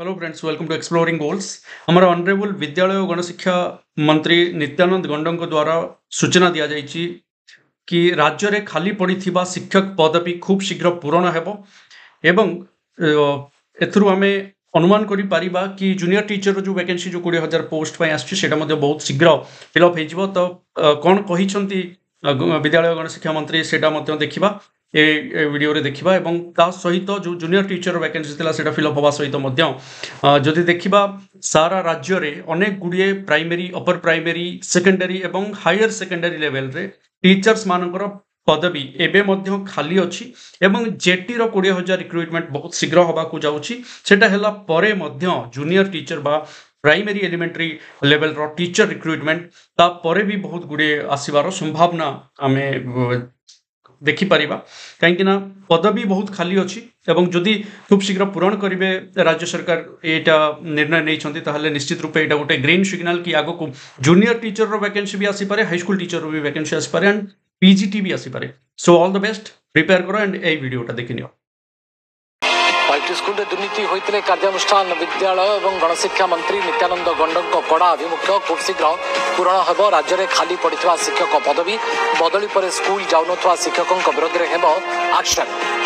hello friends welcome to exploring goals आमर honourable विद्यालय और गणशिक्षा मंत्री नित्यानंद गंडों द्वारा सूचना दि जा कि राज्य में खाली पड़ी शिक्षक पदवी खूब शीघ्र पूरण हेब एवं अनुमान कर कि जूनियर टीचर जो वैकेंसी जो कोड़े हजार पोस्ट पर बहुत शीघ्र फिलअप हो तो कौन कहते विद्यालय गणशिक्षा मंत्री से देखा ଏ ଭିଡ଼ିଓରେ ଦେଖିବା ଏବଂ ତା ସହିତ ଯେଉଁ ଜୁନିୟର ଟିଚର ଭ୍ୟାକେନ୍ସି ଥିଲା ସେଇଟା ଫିଲ୍ଅପ୍ ହେବା ସହିତ ମଧ୍ୟ ଯଦି ଦେଖିବା ସାରା ରାଜ୍ୟରେ ଅନେକ ଗୁଡ଼ିଏ ପ୍ରାଇମେରୀ ଅପର ପ୍ରାଇମେରୀ ସେକେଣ୍ଡାରୀ ଏବଂ ହାୟର ସେକେଣ୍ଡାରୀ ଲେଭେଲରେ ଟିଚର୍ସମାନଙ୍କର ପଦବୀ ଏବେ ମଧ୍ୟ ଖାଲି ଅଛି ଏବଂ ଜେଟିର କୋଡ଼ିଏ ହଜାର ରିକ୍ରୁଟମେଣ୍ଟ ବହୁତ ଶୀଘ୍ର ହେବାକୁ ଯାଉଛି ସେଟା ହେଲା ପରେ ମଧ୍ୟ ଜୁନିୟର ଟିଚର ବା ପ୍ରାଇମେରୀ ଏଲିମେଣ୍ଟାରୀ ଲେଭେଲର ଟିଚର ରିକ୍ରୁଟମେଣ୍ଟ ତାପରେ ବି ବହୁତ ଗୁଡ଼ିଏ ଆସିବାର ସମ୍ଭାବନା ଆମେ ଦେଖିପାରିବା କାହିଁକିନା ପଦବୀ ବହୁତ ଖାଲି ଅଛି ଏବଂ ଯଦି ଖୁବ୍ ଶୀଘ୍ର ପୂରଣ କରିବେ ରାଜ୍ୟ ସରକାର ଏଇଟା ନିର୍ଣ୍ଣୟ ନେଇଛନ୍ତି ତାହେଲେ ନିଶ୍ଚିତ ରୂପେ ଏଇଟା ଗୋଟେ ଗ୍ରୀନ୍ ସିଗ୍ନାଲ୍ କି ଆଗକୁ ଜୁନିୟର ଟିଚରର ଭ୍ୟାକେନ୍ସି ବି ଆସିପାରେ ହାଇସ୍କୁଲ ଟିଚରର ବି ଭ୍ୟାକେନ୍ସି ଆସିପାରେ ଆଣ୍ଡ ପିଜିଟି ବି ଆସିପାରେ so all the best prepare କର ଆଣ୍ଡ ଏଇ ଭିଡ଼ିଓଟା ଦେଖିନିଅ ପାଲଟି ସ୍କୁଲରେ ଦୁର୍ନୀତି ହୋଇଥିଲେ କାର୍ଯ୍ୟାନୁଷ୍ଠାନ ବିଦ୍ୟାଳୟ ଏବଂ ଗଣଶିକ୍ଷା ମନ୍ତ୍ରୀ ନିତ୍ୟାନନ୍ଦ ଗଣ୍ଡଙ୍କ କଡ଼ା ଆଭିମୁଖ୍ୟ ଖୁବ୍ ଶୀଘ୍ର ପୂରଣ ହେବ ରାଜ୍ୟରେ ଖାଲି ପଡ଼ିଥିବା ଶିକ୍ଷକ ପଦବୀ ବଦଳି ପରେ ସ୍କୁଲ ଯାଉନଥିବା ଶିକ୍ଷକଙ୍କ ବିରୋଧରେ ହେବ ଆକ୍ସନ୍